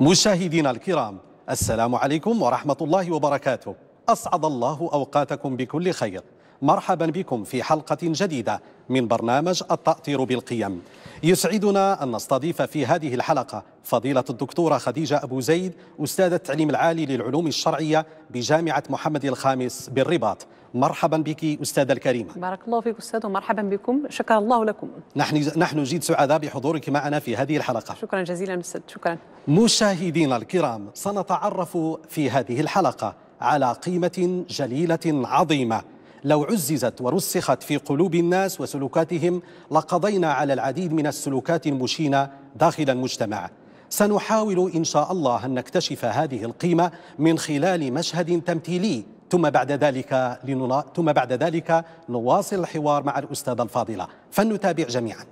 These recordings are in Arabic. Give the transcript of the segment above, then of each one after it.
مشاهدينا الكرام السلام عليكم ورحمة الله وبركاته أسعد الله أوقاتكم بكل خير مرحبا بكم في حلقة جديدة من برنامج التأطير بالقيم يسعدنا أن نستضيف في هذه الحلقة فضيلة الدكتورة خديجة أبو زيد أستاذة التعليم العالي للعلوم الشرعية بجامعة محمد الخامس بالرباط مرحبا بك أستاذة الكريمة بارك الله فيك أستاذ ومرحبا بكم شكر الله لكم نحن, نحن جد سعداء بحضورك معنا في هذه الحلقة شكرا جزيلا أستاذ شكرا مشاهدينا الكرام سنتعرف في هذه الحلقة على قيمة جليلة عظيمة لو عززت ورسخت في قلوب الناس وسلوكاتهم لقضينا على العديد من السلوكات المشينة داخل المجتمع سنحاول إن شاء الله أن نكتشف هذه القيمة من خلال مشهد تمثيلي ثم بعد ذلك لنلا... ثم بعد ذلك نواصل الحوار مع الأستاذة الفاضلة فلنتابع جميعاً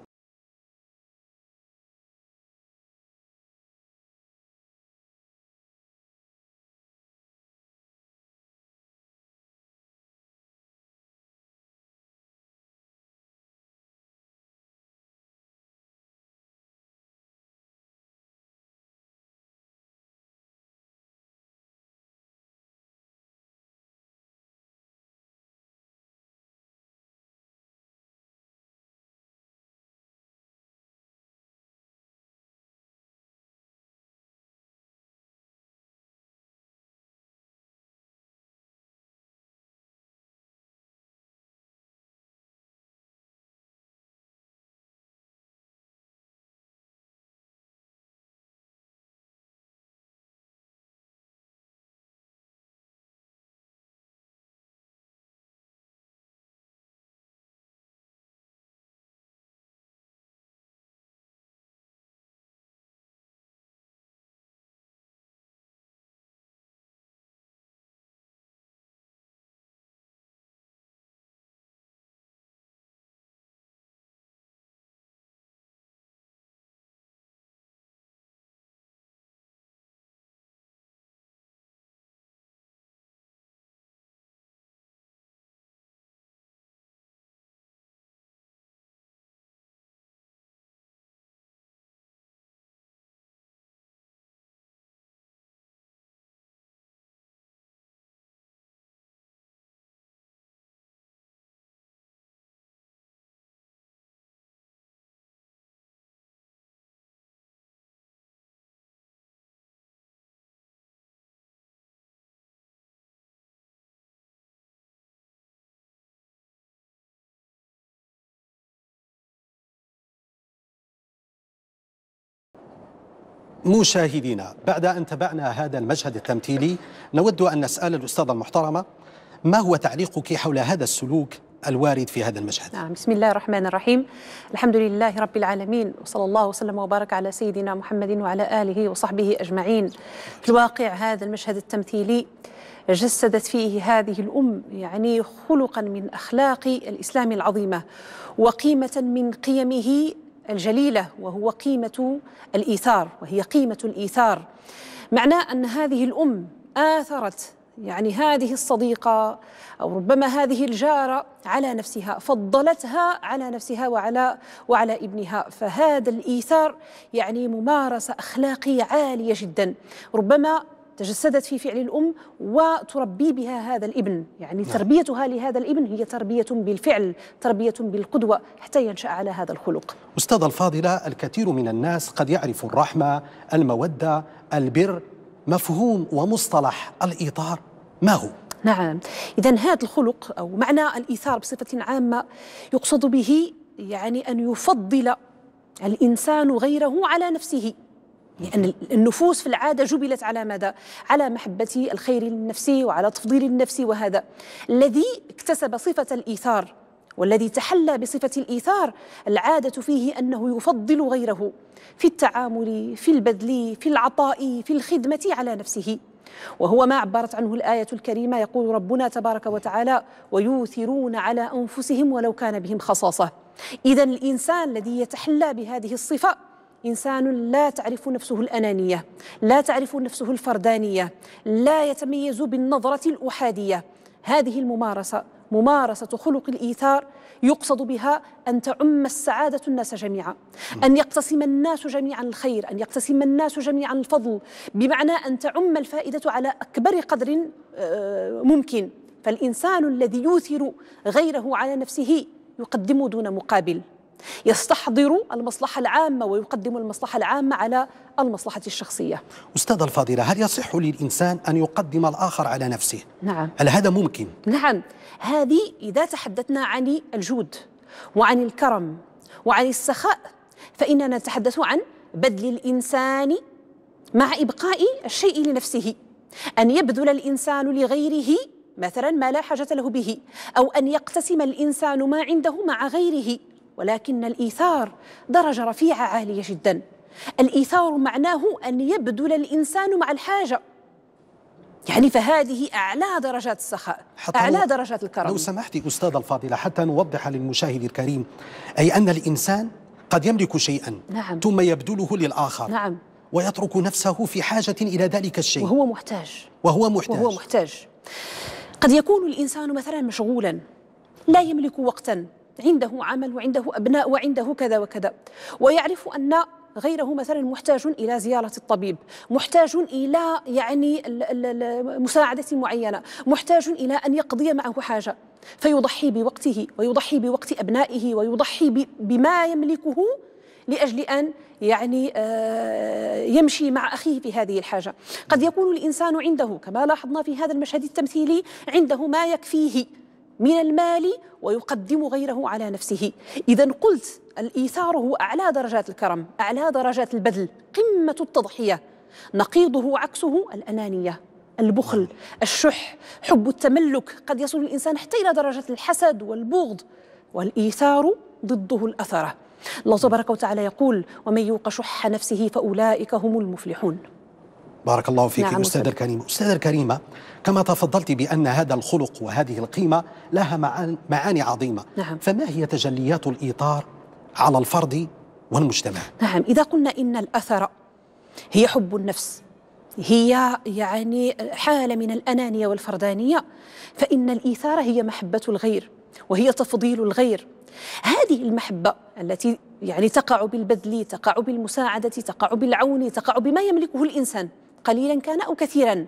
مشاهدينا بعد أن تبعنا هذا المشهد التمثيلي نود أن نسأل الأستاذة المحترمة ما هو تعليقك حول هذا السلوك الوارد في هذا المشهد نعم بسم الله الرحمن الرحيم الحمد لله رب العالمين وصلى الله وسلم وبارك على سيدنا محمد وعلى آله وصحبه أجمعين في الواقع هذا المشهد التمثيلي جسدت فيه هذه الأم يعني خلقا من أخلاق الإسلام العظيمة وقيمة من قيمه الجليله وهو قيمه الايثار وهي قيمه الايثار معناه ان هذه الام اثرت يعني هذه الصديقة أو ربما هذه الجارة على نفسها فضلتها على نفسها وعلى وعلى ابنها فهذا الإيثار يعني ممارسة أخلاقية عالية جدا ربما تجسدت في فعل الأم وتربي بها هذا الابن يعني نعم. تربيتها لهذا الابن هي تربية بالفعل تربية بالقدوة حتى ينشأ على هذا الخلق أستاذ الفاضلة الكثير من الناس قد يعرف الرحمة المودة البر مفهوم ومصطلح الإطار ما هو؟ نعم إذا هذا الخلق أو معنى الإيثار بصفة عامة يقصد به يعني أن يفضل الإنسان غيره على نفسه لأن النفوس في العادة جبلت على ماذا؟ على محبة الخير النفسي وعلى تفضيل النفس وهذا الذي اكتسب صفة الإيثار والذي تحلى بصفة الإيثار العادة فيه أنه يفضل غيره في التعامل في البذل في العطاء في الخدمة على نفسه وهو ما عبرت عنه الآية الكريمة يقول ربنا تبارك وتعالى ويوثرون على أنفسهم ولو كان بهم خصاصة إذا الإنسان الذي يتحلى بهذه الصفة إنسان لا تعرف نفسه الأنانية لا تعرف نفسه الفردانية لا يتميز بالنظرة الأحادية هذه الممارسة ممارسة خلق الإيثار يقصد بها أن تعم السعادة الناس جميعا أن يقتسم الناس جميعا الخير أن يقتسم الناس جميعا الفضل بمعنى أن تعم الفائدة على أكبر قدر آه، ممكن فالإنسان الذي يوثر غيره على نفسه يقدم دون مقابل يستحضر المصلحة العامة ويقدم المصلحة العامة على المصلحة الشخصية أستاذ الفاضلة هل يصح للإنسان أن يقدم الآخر على نفسه؟ نعم هل هذا ممكن؟ نعم هذه إذا تحدثنا عن الجود وعن الكرم وعن السخاء فإننا نتحدث عن بذل الإنسان مع إبقاء الشيء لنفسه أن يبذل الإنسان لغيره مثلا ما لا حاجة له به أو أن يقتسم الإنسان ما عنده مع غيره ولكن الإيثار درجة رفيعة عالية جدا الإيثار معناه أن يبذل الإنسان مع الحاجة يعني فهذه أعلى درجات السخاء حتى أعلى درجات الكرم لو سمحتي أستاذ الفاضلة حتى نوضح للمشاهد الكريم أي أن الإنسان قد يملك شيئا نعم. ثم يبذله للآخر نعم. ويترك نفسه في حاجة إلى ذلك الشيء وهو محتاج وهو محتاج وهو محتاج قد يكون الإنسان مثلا مشغولا لا يملك وقتا عنده عمل وعنده أبناء وعنده كذا وكذا ويعرف أن غيره مثلا محتاج الى زياره الطبيب، محتاج الى يعني مساعده معينه، محتاج الى ان يقضي معه حاجه، فيضحي بوقته ويضحي بوقت ابنائه ويضحي بما يملكه لاجل ان يعني آه، يمشي مع اخيه في هذه الحاجه، قد يكون الانسان عنده كما لاحظنا في هذا المشهد التمثيلي عنده ما يكفيه من المال ويقدم غيره على نفسه إذا قلت الإيثار هو أعلى درجات الكرم أعلى درجات البذل قمة التضحية نقيضه عكسه الأنانية البخل الشح حب التملك قد يصل الإنسان حتى إلى درجة الحسد والبغض والإيثار ضده الأثرة الله تبارك وتعالى يقول ومن يوق شح نفسه فأولئك هم المفلحون بارك الله فيك نعم أستاذة كريمة أستاذة كريمة كما تفضلت بأن هذا الخلق وهذه القيمة لها معاني عظيمة نعم. فما هي تجليات الإطار على الفرد والمجتمع نعم إذا قلنا إن الأثر هي حب النفس هي يعني حالة من الأنانية والفردانية فإن الإيثار هي محبة الغير وهي تفضيل الغير هذه المحبة التي يعني تقع بالبذل تقع بالمساعدة تقع بالعون تقع بما يملكه الإنسان قليلا كان أو كثيرا نعم.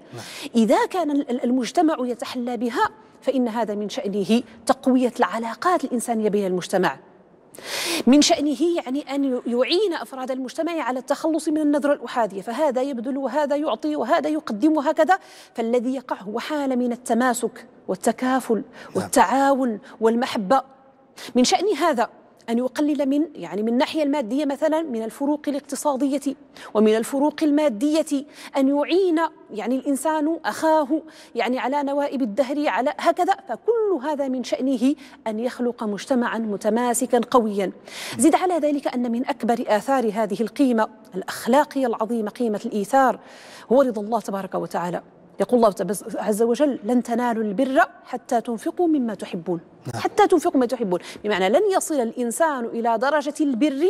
إذا كان المجتمع يتحلى بها فإن هذا من شأنه تقوية العلاقات الإنسانية بين المجتمع من شأنه يعني أن يعين أفراد المجتمع على التخلص من النظرة الأحادية فهذا يبذل وهذا يعطي وهذا يقدم وهكذا فالذي يقع هو حالة من التماسك والتكافل نعم. والتعاون والمحبة من شأن هذا أن يقلل من يعني من الناحية المادية مثلا من الفروق الاقتصادية ومن الفروق المادية أن يعين يعني الإنسان أخاه يعني على نوائب الدهر على هكذا فكل هذا من شأنه أن يخلق مجتمعا متماسكا قويا زد على ذلك أن من أكبر آثار هذه القيمة الأخلاقية العظيمة قيمة الإيثار هو رضا الله تبارك وتعالى يقول الله عز وجل لن تنالوا البر حتى تنفقوا مما تحبون نعم. حتى تنفقوا ما تحبون بمعنى لن يصل الإنسان إلى درجة البر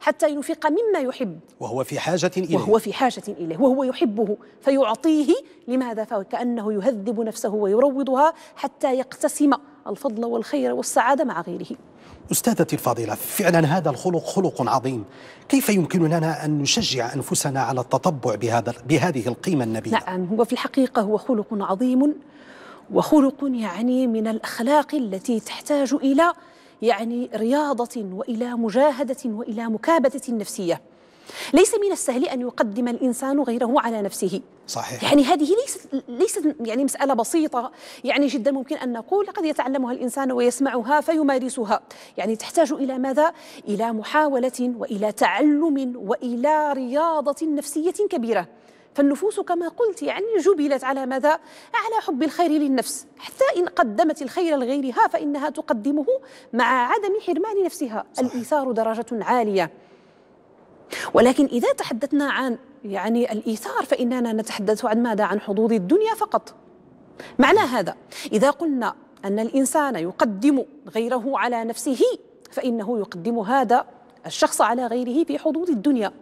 حتى ينفق مما يحب وهو في حاجة إليه وهو في حاجة إليه وهو يحبه فيعطيه لماذا فكأنه يهذب نفسه ويروضها حتى يقتسم الفضل والخير والسعادة مع غيره أستاذتي الفاضلة فعلا هذا الخلق خلق عظيم كيف يمكننا أن نشجع أنفسنا على التطبع بهذا بهذه القيمة النبيلة نعم هو في الحقيقة هو خلق عظيم وخلق يعني من الأخلاق التي تحتاج إلى يعني رياضة وإلى مجاهدة وإلى مكابدة نفسية ليس من السهل أن يقدم الإنسان غيره على نفسه صحيح يعني هذه ليست ليست يعني مسألة بسيطة يعني جدا ممكن أن نقول قد يتعلمها الإنسان ويسمعها فيمارسها يعني تحتاج إلى ماذا؟ إلى محاولة وإلى تعلم وإلى رياضة نفسية كبيرة فالنفوس كما قلت يعني جبلت على ماذا؟ على حب الخير للنفس، حتى إن قدمت الخير لغيرها فإنها تقدمه مع عدم حرمان نفسها، صحيح. الإيثار درجة عالية. ولكن إذا تحدثنا عن يعني الإيثار فإننا نتحدث عن ماذا؟ عن حظوظ الدنيا فقط معنى هذا إذا قلنا أن الإنسان يقدم غيره على نفسه فإنه يقدم هذا الشخص على غيره في حظوظ الدنيا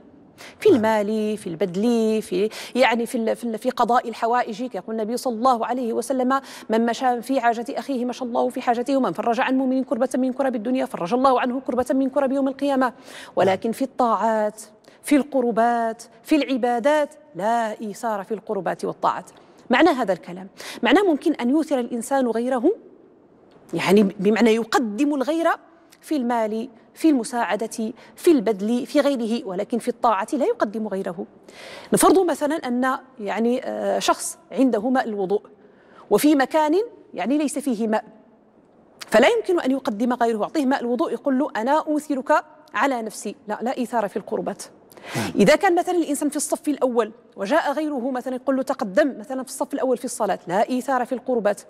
في نعم. المال في البدل في يعني في في قضاء الحوائج يقول النبي صلى الله عليه وسلم من مشى في حاجة أخيه مشى الله في حاجته ومن فرج عن مؤمن كربة من كرب الدنيا فرج الله عنه كربة من كرب يوم القيامة ولكن نعم. في الطاعات في القربات في العبادات لا إيثار في القربات والطاعات معنى هذا الكلام معنى ممكن أن يوثر الإنسان غيره يعني بمعنى يقدم الغير في المال في المساعدة في البذل في غيره ولكن في الطاعة لا يقدم غيره نفرض مثلا أن يعني آه، شخص عنده ماء الوضوء وفي مكان يعني ليس فيه ماء فلا يمكن أن يقدم غيره أعطيه ماء الوضوء يقول له أنا أوثرك على نفسي لا لا إيثار في القربات نعم. إذا كان مثلا الإنسان في الصف الأول وجاء غيره مثلا يقول له تقدم مثلا في الصف الأول في الصلاة لا إيثار في القربات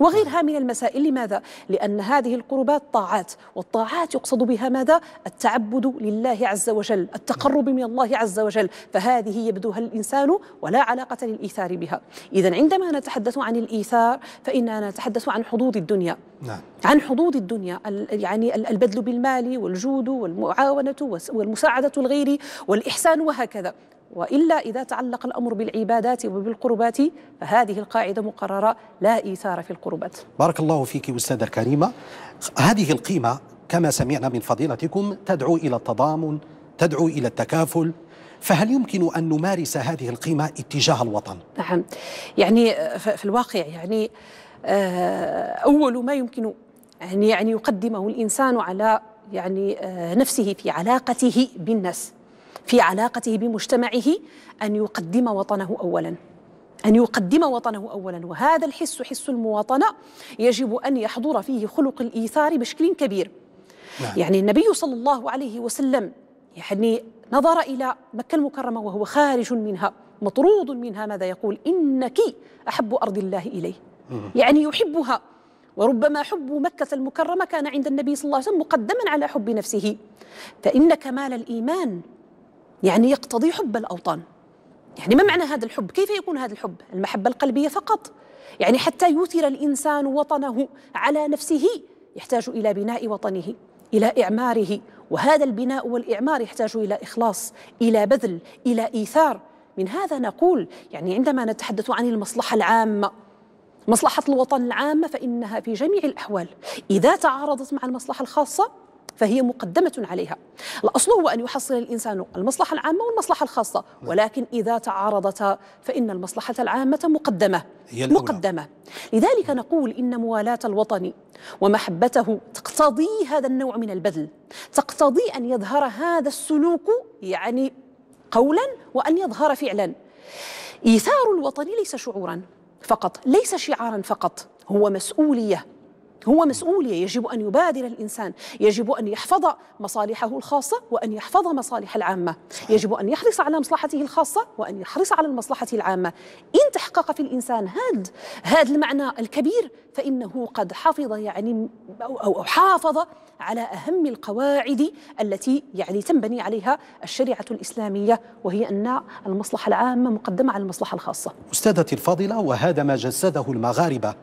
وغيرها من المسائل لماذا؟ لأن هذه القربات طاعات والطاعات يقصد بها ماذا؟ التعبد لله عز وجل التقرب من الله عز وجل فهذه يبدوها الإنسان ولا علاقة للإيثار بها إذا عندما نتحدث عن الإيثار فإننا نتحدث عن حظوظ الدنيا نعم. عن حظوظ الدنيا يعني البذل بالمال والجود والمعاونة والمساعدة الغير والإحسان وهكذا وإلا إذا تعلق الأمر بالعبادات وبالقربات فهذه القاعدة مقررة لا إيثار في القربات بارك الله فيك أستاذة كريمة هذه القيمة كما سمعنا من فضيلتكم تدعو إلى التضامن تدعو إلى التكافل فهل يمكن أن نمارس هذه القيمة اتجاه الوطن؟ نعم يعني في الواقع يعني آه، أول ما يمكن أن يعني يقدمه الإنسان على يعني آه، نفسه في علاقته بالناس في علاقته بمجتمعه أن يقدم وطنه أولاً أن يقدم وطنه أولا وهذا الحس حس المواطنة يجب أن يحضر فيه خلق الإيثار بشكل كبير نعم. يعني النبي صلى الله عليه وسلم يعني نظر إلى مكة المكرمة وهو خارج منها مطرود منها ماذا يقول إنك أحب أرض الله إليه يعني يحبها وربما حب مكة المكرمة كان عند النبي صلى الله عليه وسلم مقدما على حب نفسه فإن كمال الإيمان يعني يقتضي حب الأوطان يعني ما معنى هذا الحب؟ كيف يكون هذا الحب؟ المحبة القلبية فقط يعني حتى يثير الإنسان وطنه على نفسه يحتاج إلى بناء وطنه إلى إعماره وهذا البناء والإعمار يحتاج إلى إخلاص إلى بذل إلى إيثار من هذا نقول يعني عندما نتحدث عن المصلحة العامة مصلحة الوطن العامة فإنها في جميع الأحوال إذا تعارضت مع المصلحة الخاصة فهي مقدمة عليها الأصل هو أن يحصل الإنسان المصلحة العامة والمصلحة الخاصة ولكن إذا تعارضتا فإن المصلحة العامة مقدمة هي الأولى. مقدمة لذلك نقول إن موالاة الوطن ومحبته تقتضي هذا النوع من البذل تقتضي أن يظهر هذا السلوك يعني قولا وأن يظهر فعلا إيثار الوطن ليس شعورا فقط ليس شعارا فقط هو مسؤولية هو مسؤول يجب أن يبادر الإنسان يجب أن يحفظ مصالحه الخاصة وأن يحفظ مصالح العامة يجب أن يحرص على مصلحته الخاصة وأن يحرص على المصلحة العامة إن تحقق في الإنسان هذا هذا المعنى الكبير فإنه قد حفظ يعني أو حافظ على أهم القواعد التي يعني تنبني عليها الشريعة الإسلامية وهي أن المصلحة العامة مقدمة على المصلحة الخاصة أستاذتي الفاضلة وهذا ما جسده المغاربة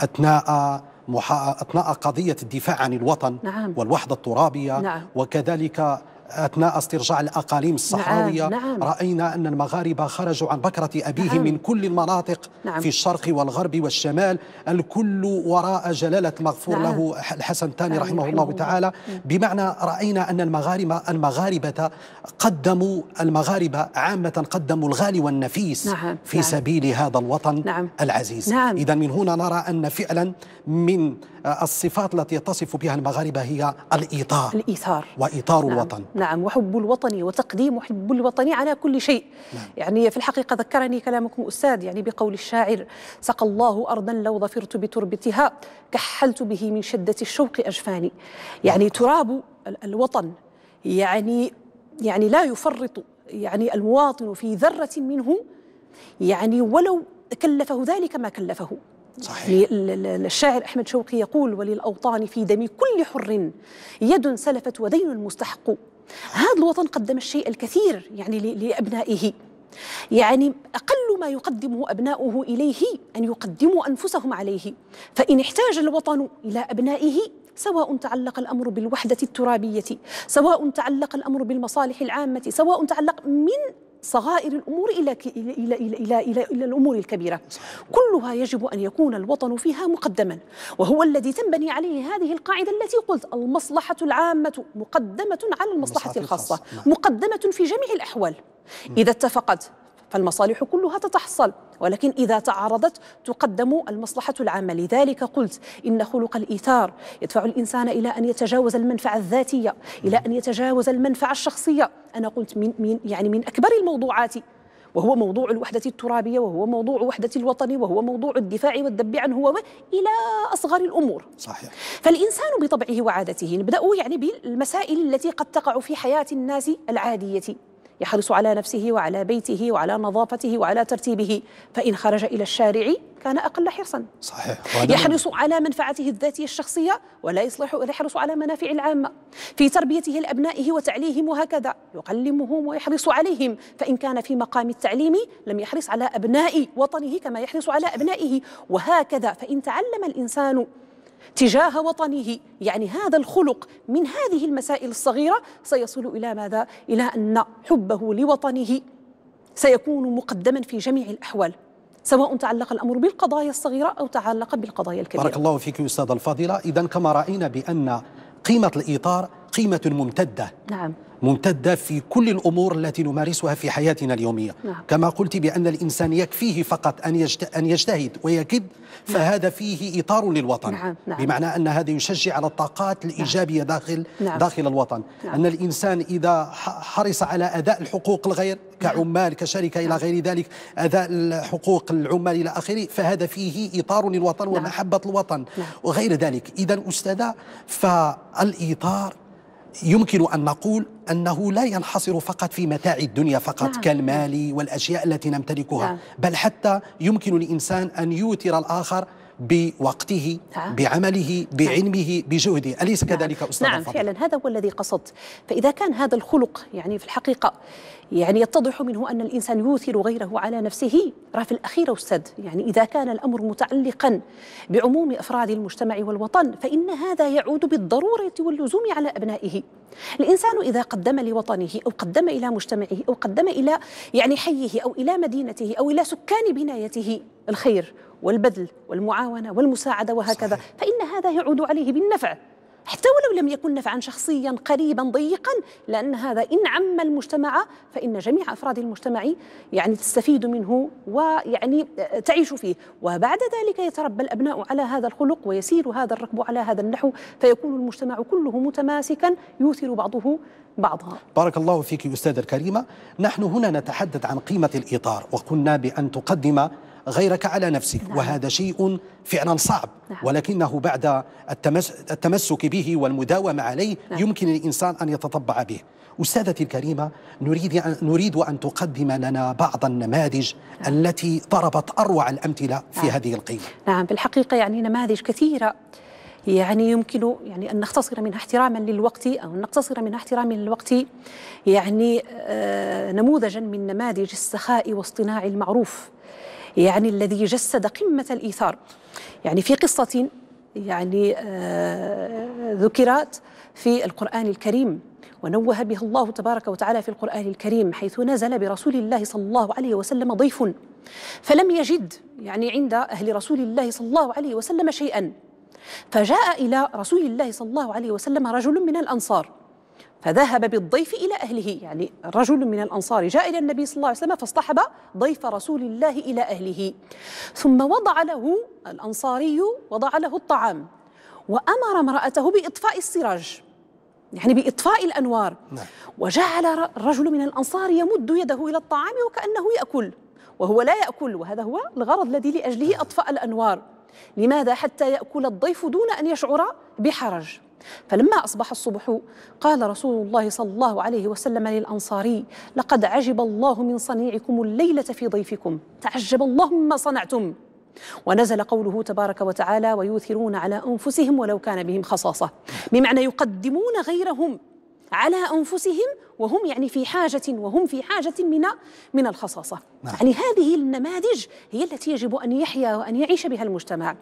أثناء أثناء قضية الدفاع عن الوطن نعم. والوحدة الترابية نعم. وكذلك أثناء استرجاع الأقاليم الصحراوية نعم نعم رأينا أن المغاربة خرجوا عن بكرة أبيهم نعم من كل المناطق نعم في الشرق والغرب والشمال الكل وراء جلالة المغفور نعم له الحسن الثاني نعم رحمه نعم. الله تعالى نعم. بمعنى رأينا أن المغاربة المغاربة قدموا المغاربة عامة قدموا الغالي والنفيس نعم, نعم. في نعم سبيل هذا الوطن نعم العزيز نعم إذا من هنا نرى أن فعلا من آه، الصفات التي يتصف بها المغاربة هي الإيثار الإيثار وإيطار نعم الوطن نعم وحب الوطن وتقديم حب الوطن على كل شيء نعم يعني في الحقيقة ذكرني كلامكم أستاذ يعني بقول الشاعر سقى الله أرضا لو ظفرت بتربتها كحلت به من شدة الشوق أجفاني يعني تراب الوطن يعني يعني لا يفرط يعني المواطن في ذرة منه يعني ولو كلفه ذلك ما كلفه صحيح. الشاعر أحمد شوقي يقول وللأوطان في دم كل حر يد سلفت ودين مستحق هذا الوطن قدم الشيء الكثير يعني لأبنائه يعني أقل ما يقدمه أبناؤه إليه أن يقدموا أنفسهم عليه فإن احتاج الوطن إلى أبنائه سواء تعلق الأمر بالوحدة الترابية سواء تعلق الأمر بالمصالح العامة سواء تعلق من صغائر الامور الى الى الى الى, إلى, إلى الامور الكبيره كلها يجب ان يكون الوطن فيها مقدما وهو الذي تنبني عليه هذه القاعده التي قلت المصلحه العامه مقدمه على المصلحه الخاصه مقدمه في جميع الاحوال اذا اتفقت فالمصالح كلها تتحصل ولكن إذا تعارضت تقدم المصلحة العامة لذلك قلت إن خلق الإيثار يدفع الإنسان إلى أن يتجاوز المنفعة الذاتية إلى أن يتجاوز المنفعة الشخصية أنا قلت من, من يعني من أكبر الموضوعات وهو موضوع الوحدة الترابية وهو موضوع وحدة الوطن وهو موضوع الدفاع والذب عن هو إلى أصغر الأمور صحيح فالإنسان بطبعه وعادته نبدأ يعني بالمسائل التي قد تقع في حياة الناس العادية يحرص على نفسه وعلى بيته وعلى نظافته وعلى ترتيبه فإن خرج إلى الشارع كان أقل حرصا صحيح يحرص على منفعته الذاتية الشخصية ولا يصلح يحرص على منافع العامة في تربيته لأبنائه وتعليهم وهكذا يقلمهم ويحرص عليهم فإن كان في مقام التعليم لم يحرص على أبناء وطنه كما يحرص على أبنائه وهكذا فإن تعلم الإنسان تجاه وطنه يعني هذا الخلق من هذه المسائل الصغيرة سيصل إلى ماذا؟ إلى أن حبه لوطنه سيكون مقدما في جميع الأحوال سواء تعلق الأمر بالقضايا الصغيرة أو تعلق بالقضايا الكبيرة بارك الله فيك أستاذ الفاضلة إذا كما رأينا بأن قيمة الإطار قيمة ممتدة نعم ممتدة في كل الأمور التي نمارسها في حياتنا اليومية نعم. كما قلت بأن الإنسان يكفيه فقط أن يجتهد ويكد نعم. فهذا فيه إطار للوطن نعم. نعم. بمعنى أن هذا يشجع على الطاقات الإيجابية نعم. داخل نعم. داخل الوطن نعم. أن الإنسان إذا حرص على أداء الحقوق الغير نعم. كعمال كشركة نعم. إلى غير ذلك أداء حقوق العمال إلى آخره فهذا فيه إطار للوطن نعم. ومحبة الوطن نعم. وغير ذلك إذا أستاذة فالإطار يمكن أن نقول أنه لا ينحصر فقط في متاع الدنيا فقط نعم. كالمال والأشياء التي نمتلكها نعم. بل حتى يمكن للإنسان أن يوتر الآخر بوقته نعم. بعمله نعم. بعلمه بجهده أليس نعم. كذلك أستاذ نعم فضل؟ فعلا هذا هو الذي قصدت فإذا كان هذا الخلق يعني في الحقيقة يعني يتضح منه أن الإنسان يوثر غيره على نفسه راه في الأخير أستاذ يعني إذا كان الأمر متعلقا بعموم أفراد المجتمع والوطن فإن هذا يعود بالضرورة واللزوم على أبنائه الإنسان إذا قدم لوطنه أو قدم إلى مجتمعه أو قدم إلى يعني حيه أو إلى مدينته أو إلى سكان بنايته الخير والبذل والمعاونة والمساعدة وهكذا صحيح. فإن هذا يعود عليه بالنفع حتى ولو لم يكن نفعا شخصيا قريبا ضيقا لأن هذا إن عم المجتمع فإن جميع أفراد المجتمع يعني تستفيد منه ويعني آه، تعيش فيه وبعد ذلك يتربى الأبناء على هذا الخلق ويسير هذا الركب على هذا النحو فيكون المجتمع كله متماسكا يوثر بعضه بعضها بارك الله فيك أستاذ الكريمة نحن هنا نتحدث عن قيمة الإطار وقلنا بأن تقدم غيرك على نفسك نعم. وهذا شيء فعلا صعب نعم. ولكنه بعد التمسك به والمداومة عليه نعم. يمكن للإنسان أن يتطبع به أستاذتي الكريمة نريد أن, نريد أن تقدم لنا بعض النماذج نعم. التي ضربت أروع الأمثلة في نعم. هذه القيمة نعم بالحقيقة يعني نماذج كثيرة يعني يمكن يعني أن نختصر منها احتراما للوقت أو نقتصر منها احتراما للوقت يعني آه، نموذجا من نماذج السخاء واصطناع المعروف يعني الذي جسد قمة الإيثار يعني في قصة يعني آه، ذكرت في القرآن الكريم ونوه بها الله تبارك وتعالى في القرآن الكريم حيث نزل برسول الله صلى الله عليه وسلم ضيف فلم يجد يعني عند أهل رسول الله صلى الله عليه وسلم شيئا فجاء إلى رسول الله صلى الله عليه وسلم رجل من الأنصار فذهب بالضيف إلى أهله يعني رجل من الأنصار جاء إلى النبي صلى الله عليه وسلم فاصطحب ضيف رسول الله إلى أهله ثم وضع له الأنصاري وضع له الطعام وأمر امرأته بإطفاء السراج يعني بإطفاء الأنوار نعم. وجعل الرجل من الأنصار يمد يده إلى الطعام وكأنه يأكل وهو لا يأكل وهذا هو الغرض الذي لأجله أطفأ الأنوار لماذا حتى يأكل الضيف دون أن يشعر بحرج فلما أصبح الصبح قال رسول الله صلى الله عليه وسلم للأنصاري لقد عجب الله من صنيعكم الليلة في ضيفكم تعجب الله مما صنعتم ونزل قوله تبارك وتعالى ويؤثرون على أنفسهم ولو كان بهم خصاصة بمعنى يقدمون غيرهم على أنفسهم وهم يعني في حاجة وهم في حاجة من من الخصاصة نعم. يعني هذه النماذج هي التي يجب أن يحيا وأن يعيش بها المجتمع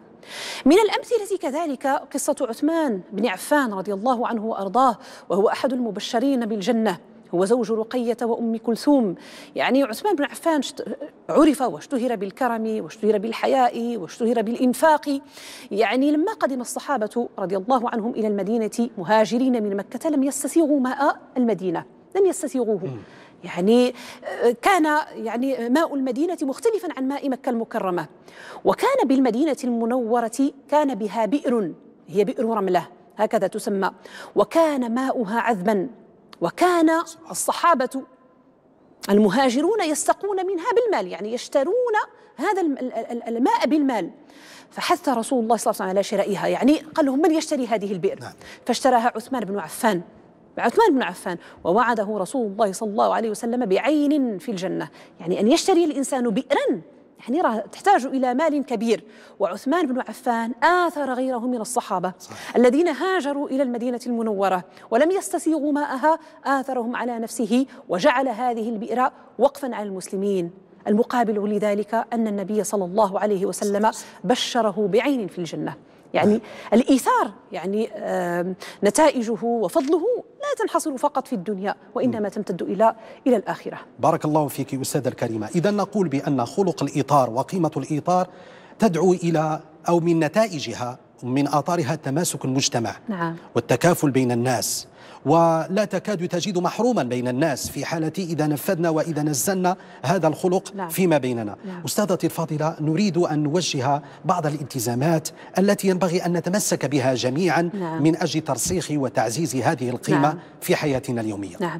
من الأمثلة كذلك قصة عثمان بن عفان رضي الله عنه وأرضاه وهو أحد المبشرين بالجنة هو زوج رقية وأم كلثوم يعني عثمان بن عفان عرف واشتهر بالكرم واشتهر بالحياء واشتهر بالإنفاق يعني لما قدم الصحابة رضي الله عنهم إلى المدينة مهاجرين من مكة لم يستسيغوا ماء المدينة لم يستسيغوه يعني آه، كان يعني ماء المدينة مختلفا عن ماء مكة المكرمة وكان بالمدينة المنورة كان بها بئر هي بئر رملة هكذا تسمى وكان ماؤها عذبا وكان الصحابة المهاجرون يستقون منها بالمال يعني يشترون هذا الماء بالمال فحث رسول الله صلى الله عليه وسلم على شرائها يعني قال لهم من يشتري هذه البئر نعم. فاشتراها عثمان بن عفان عثمان بن عفان ووعده رسول الله صلى الله عليه وسلم بعين في الجنة يعني أن يشتري الإنسان بئرا يعني راه تحتاج إلى مال كبير وعثمان بن عفان آثر غيره من الصحابة صح. الذين هاجروا إلى المدينة المنورة ولم يستسيغوا ماءها آثرهم على نفسه وجعل هذه البئر وقفا على المسلمين المقابل لذلك أن النبي صلى الله عليه وسلم بشره بعين في الجنة يعني الإيثار يعني نتائجه وفضله لا تنحصر فقط في الدنيا وإنما تمتد إلى إلى الآخرة بارك الله فيك أستاذة الكريمة إذا نقول بأن خلق الاطار وقيمة الاطار تدعو إلى أو من نتائجها من آثارها تماسك المجتمع نعم. والتكافل بين الناس ولا تكاد تجد محروما بين الناس في حالة إذا نفذنا وإذا نزلنا هذا الخلق نعم. فيما بيننا نعم. أستاذتي الفاضلة نريد أن نوجه بعض الالتزامات التي ينبغي أن نتمسك بها جميعا نعم. من أجل ترسيخ وتعزيز هذه القيمة نعم. في حياتنا اليومية نعم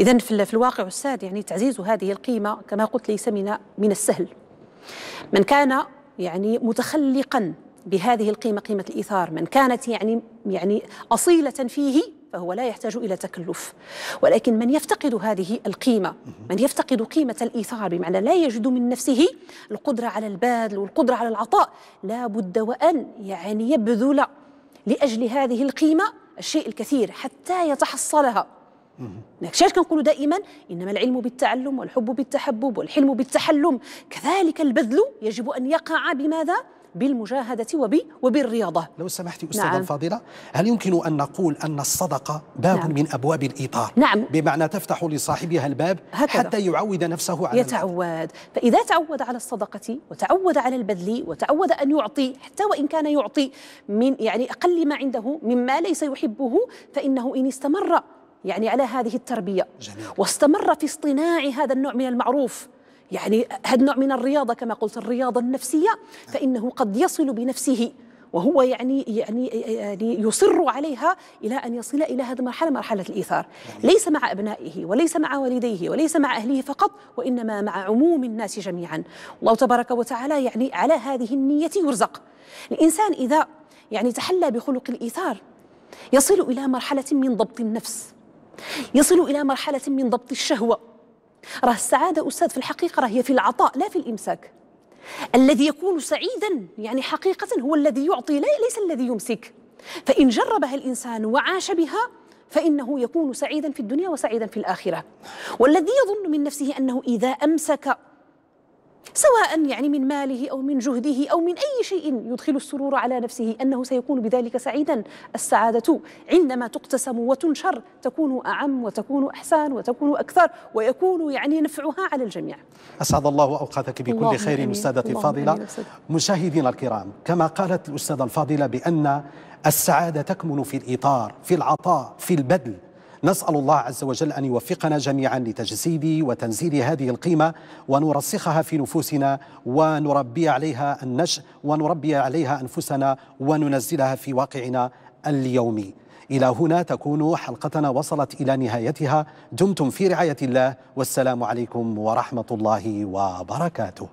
إذا في الواقع أستاذ يعني تعزيز هذه القيمة كما قلت ليس من من السهل من كان يعني متخلقا بهذه القيمة قيمة الإيثار من كانت يعني يعني أصيلة فيه فهو لا يحتاج إلى تكلف ولكن من يفتقد هذه القيمة من يفتقد قيمة الإيثار بمعنى لا يجد من نفسه القدرة على البذل والقدرة على العطاء لا بد وأن يعني يبذل لأجل هذه القيمة الشيء الكثير حتى يتحصلها عشان كنقولوا دائما انما العلم بالتعلم والحب بالتحبب والحلم بالتحلم كذلك البذل يجب ان يقع بماذا بالمجاهدة وب وبالرياضة لو سمحت أستاذة نعم. الفاضلة هل يمكن أن نقول أن الصدقة باب نعم. من أبواب الإطار نعم بمعنى تفتح لصاحبها الباب هكذا. حتى يعود نفسه على يتعود الباب. فإذا تعود على الصدقة وتعود على البذل وتعود أن يعطي حتى وإن كان يعطي من يعني أقل ما عنده مما ليس يحبه فإنه إن استمر يعني على هذه التربية جميل. واستمر في اصطناع هذا النوع من المعروف يعني هذا النوع من الرياضة كما قلت الرياضة النفسية فإنه قد يصل بنفسه وهو يعني يعني يعني يصر عليها الى ان يصل الى هذه المرحله مرحله الايثار يعني ليس مع ابنائه وليس مع والديه وليس مع اهله فقط وانما مع عموم الناس جميعا الله تبارك وتعالى يعني على هذه النيه يرزق الانسان اذا يعني تحلى بخلق الايثار يصل الى مرحله من ضبط النفس يصل الى مرحله من ضبط الشهوه راه السعادة أستاذ في الحقيقة راه هي في العطاء لا في الإمساك الذي يكون سعيدا يعني حقيقة هو الذي يعطي لا ليس الذي يمسك فإن جربها الإنسان وعاش بها فإنه يكون سعيدا في الدنيا وسعيدا في الآخرة والذي يظن من نفسه أنه إذا أمسك سواء يعني من ماله أو من جهده أو من أي شيء يدخل السرور على نفسه أنه سيكون بذلك سعيدا السعادة عندما تقتسم وتنشر تكون أعم وتكون أحسن وتكون أكثر ويكون يعني نفعها على الجميع أسعد الله أوقاتك بكل خير أستاذتي الفاضلة مشاهدينا الكرام كما قالت الأستاذة الفاضلة بأن السعادة تكمن في الإطار في العطاء في البذل نسأل الله عز وجل أن يوفقنا جميعا لتجسيد وتنزيل هذه القيمة ونرسخها في نفوسنا ونربي عليها النشء ونربي عليها أنفسنا وننزلها في واقعنا اليومي إلى هنا تكون حلقتنا وصلت إلى نهايتها دمتم في رعاية الله والسلام عليكم ورحمة الله وبركاته